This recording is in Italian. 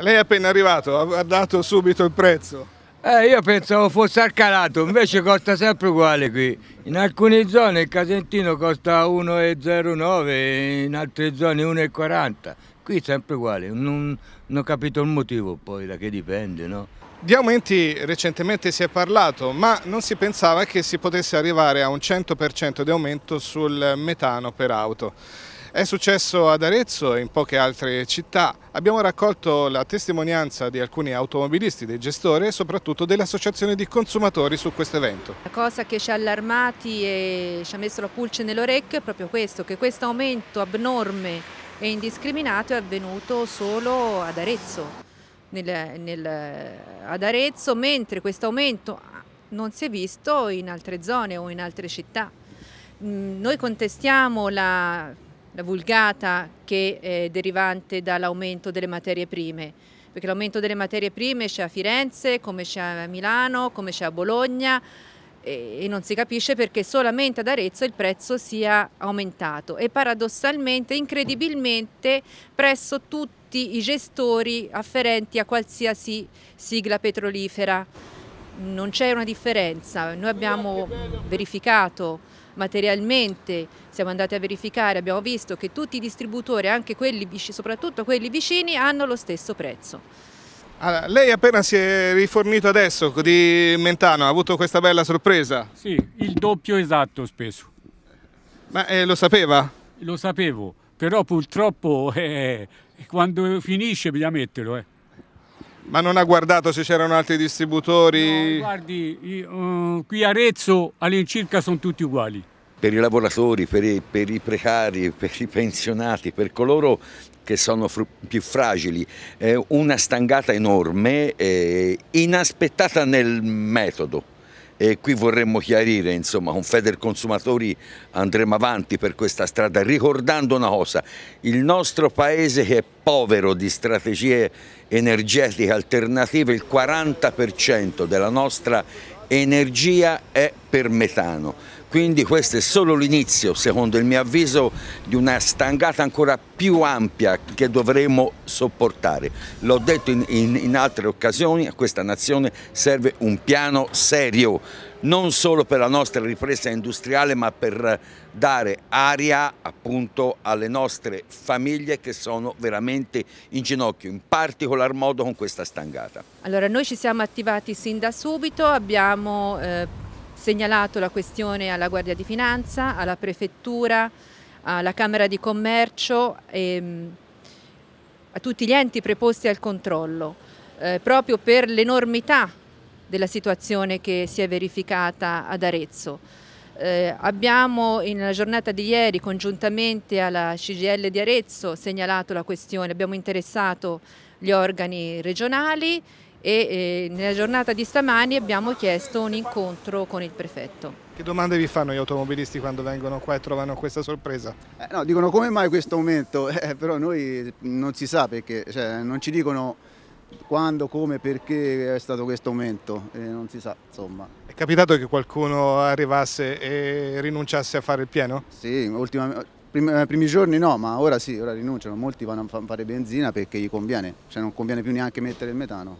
Lei è appena arrivato, ha dato subito il prezzo. Eh, io pensavo fosse al calato, invece costa sempre uguale qui. In alcune zone il casentino costa 1,09, in altre zone 1,40. Qui sempre uguale, non, non, ho capito il motivo poi, da che dipende, no? Di aumenti recentemente si è parlato, ma non si pensava che si potesse arrivare a un 100% di aumento sul metano per auto. È successo ad Arezzo e in poche altre città. Abbiamo raccolto la testimonianza di alcuni automobilisti, dei gestori e soprattutto dell'associazione di consumatori su questo evento. La cosa che ci ha allarmati e ci ha messo la pulce nell'orecchio è proprio questo, che questo aumento abnorme e indiscriminato è avvenuto solo ad Arezzo. Nel, nel, ad Arezzo, mentre questo aumento non si è visto in altre zone o in altre città. Mm, noi contestiamo la la vulgata che è eh, derivante dall'aumento delle materie prime, perché l'aumento delle materie prime c'è a Firenze, come c'è a Milano, come c'è a Bologna e non si capisce perché solamente ad Arezzo il prezzo sia aumentato e paradossalmente, incredibilmente, presso tutti i gestori afferenti a qualsiasi sigla petrolifera non c'è una differenza. Noi abbiamo verificato materialmente, siamo andati a verificare, abbiamo visto che tutti i distributori, anche quelli, soprattutto quelli vicini, hanno lo stesso prezzo. Allora, lei appena si è rifornito adesso di Mentano, ha avuto questa bella sorpresa? Sì, il doppio esatto speso. Ma eh, lo sapeva? Lo sapevo, però purtroppo eh, quando finisce bisogna metterlo. Eh. Ma non ha guardato se c'erano altri distributori? No, guardi, io, uh, qui a Arezzo all'incirca sono tutti uguali. Per i lavoratori, per i, per i, precari, per i pensionati, per coloro che sono più fragili, eh, una stangata enorme, eh, inaspettata nel metodo e qui vorremmo chiarire, insomma, con Consumatori andremo avanti per questa strada ricordando una cosa, il nostro paese che è povero di strategie energetiche alternative, il 40% della nostra energia è per metano. Quindi questo è solo l'inizio, secondo il mio avviso, di una stangata ancora più ampia che dovremo sopportare. L'ho detto in, in, in altre occasioni, a questa nazione serve un piano serio non solo per la nostra ripresa industriale ma per dare aria appunto alle nostre famiglie che sono veramente in ginocchio, in particolar modo con questa stangata. Allora noi ci siamo attivati sin da subito, abbiamo eh, segnalato la questione alla Guardia di Finanza, alla Prefettura, alla Camera di Commercio e ehm, a tutti gli enti preposti al controllo, eh, proprio per l'enormità della situazione che si è verificata ad Arezzo. Eh, abbiamo nella giornata di ieri congiuntamente alla CGL di Arezzo segnalato la questione, abbiamo interessato gli organi regionali e eh, nella giornata di stamani abbiamo chiesto un incontro con il prefetto. Che domande vi fanno gli automobilisti quando vengono qua e trovano questa sorpresa? Eh, no, dicono come mai questo aumento, eh, però noi non si sa perché, cioè, non ci dicono quando, come, perché è stato questo aumento, eh, non si sa, insomma. È capitato che qualcuno arrivasse e rinunciasse a fare il pieno? Sì, ultima, prim, eh, primi giorni no, ma ora sì, ora rinunciano, molti vanno a fare benzina perché gli conviene, cioè non conviene più neanche mettere il metano.